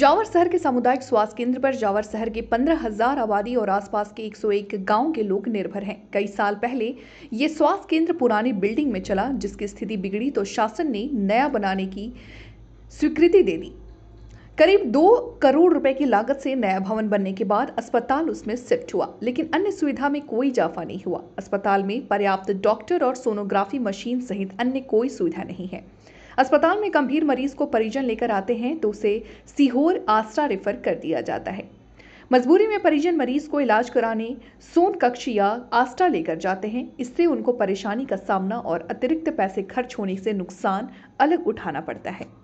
जावर शहर के सामुदायिक स्वास्थ्य केंद्र पर जावर शहर के पंद्रह हजार आबादी और आसपास के 101 गांव के लोग निर्भर हैं कई साल पहले ये स्वास्थ्य केंद्र पुरानी बिल्डिंग में चला जिसकी स्थिति बिगड़ी तो शासन ने नया बनाने की स्वीकृति दे दी करीब दो करोड़ रुपए की लागत से नया भवन बनने के बाद अस्पताल उसमें शिफ्ट हुआ लेकिन अन्य सुविधा में कोई इजाफा नहीं हुआ अस्पताल में पर्याप्त डॉक्टर और सोनोग्राफी मशीन सहित अन्य कोई सुविधा नहीं है अस्पताल में गंभीर मरीज को परिजन लेकर आते हैं तो उसे सीहोर आसरा रेफर कर दिया जाता है मजबूरी में परिजन मरीज को इलाज कराने सोन कक्ष या आस्टा लेकर जाते हैं इससे उनको परेशानी का सामना और अतिरिक्त पैसे खर्च होने से नुकसान अलग उठाना पड़ता है